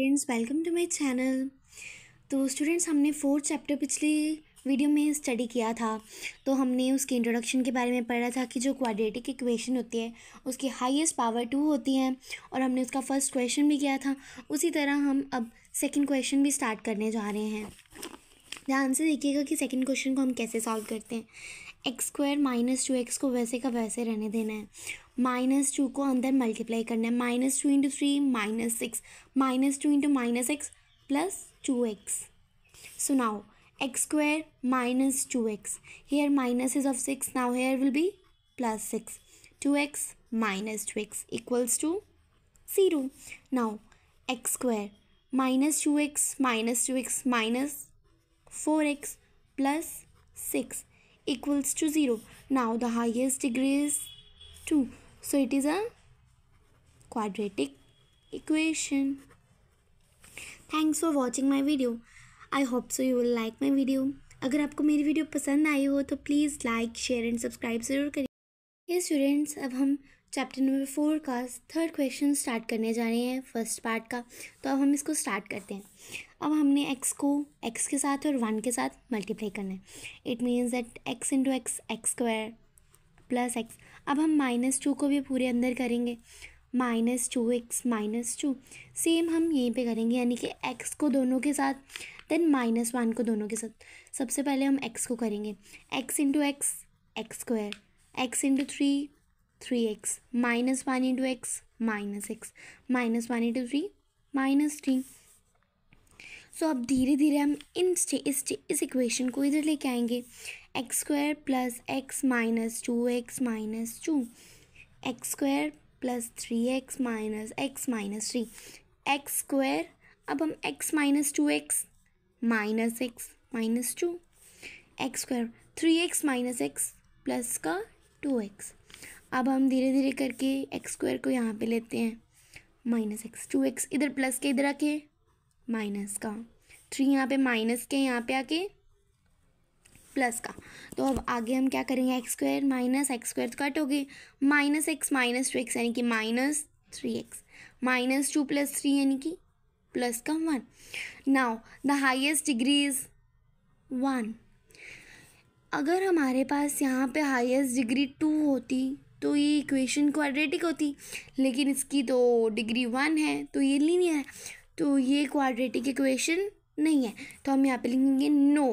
Friends welcome to my channel तो students हमने fourth chapter पिछली वीडियो में स्टडी किया था तो हमने उसके इंट्रोडक्शन के बारे में पढ़ा था कि जो क्वाड्रेटिक इक्वेशन होती है उसकी हाईएस्ट पावर टू होती है और हमने उसका फर्स्ट क्वेश्चन भी किया था उसी तरह हम अब सेकेंड क्वेश्चन भी स्टार्ट करने जा रहे हैं ध्यान से देखिएगा कि सेकेंड क्वेश्चन को हम कैसे सॉल्व करते हैं x square minus two x को वैसे का वैसे रहने देना है माइनस टू को अंदर मल्टीप्लाई करना है minus two into three minus six minus two into minus x plus two x so now x square minus two x here minus is of six now here will be plus six two x minus two x to zero equals x 0. Minus two x minus two x minus four x plus six equals to zero Now the highest degree is two so it is a quadratic equation thanks for watching my video I hope so you will like my video अगर आपको मेरी वीडियो पसंद आई हो तो please like share and subscribe ज़रूर करिए ये स्टूडेंट्स अब हम चैप्टर नंबर फोर का थर्ड क्वेश्चन स्टार्ट करने जा रहे हैं फर्स्ट पार्ट का तो अब हम इसको स्टार्ट करते हैं अब हमने एक्स को एक्स के साथ और वन के साथ मल्टीप्लाई करना है it means that x into x x square plus x अब हम माइनस टू को भी पूरे अंदर करेंगे minus two x minus two same हम यहीं पे करेंगे यानी कि एक्स को दोनों के साथ देन माइनस वन को दोनों के साथ सबसे पहले हम एक्स को करेंगे x into x x square x into three three x minus one into x minus x minus one into three minus three so अब धीरे धीरे हम इन इस इस इक्वेशन को इधर लेके आएंगे x square plus x minus two x minus two x square plus three x minus x minus three x square अब हम x minus two x minus x minus two x square three x minus x plus का two x अब हम धीरे धीरे करके x square को यहाँ पे लेते हैं माइनस एक्स टू एक्स इधर प्लस के इधर रखें माइनस का थ्री तो यहाँ पे माइनस के यहाँ पे आके प्लस का तो अब आगे हम क्या करेंगे x square minus x square cut हो गए minus x minus two x यानी कि minus three x minus two plus three यानी कि प्लस का one now the highest degree is one अगर हमारे पास यहाँ पे हाईएस्ट डिग्री टू होती तो ये इक्वेशन क्वाड्रेटिक होती लेकिन इसकी तो डिग्री वन है तो ये लीनियर है तो ये क्वाड्रेटिक इक्वेशन नहीं है तो हम यहाँ पे लिखेंगे no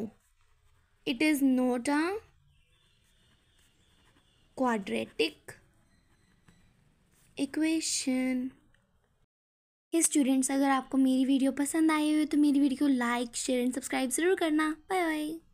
it is not a quadratic equation ये स्टूडेंट्स अगर आपको मेरी वीडियो पसंद आई हो तो मेरी वीडियो को लाइक शेयर एंड सब्सक्राइब ज़रूर करना बाय बाय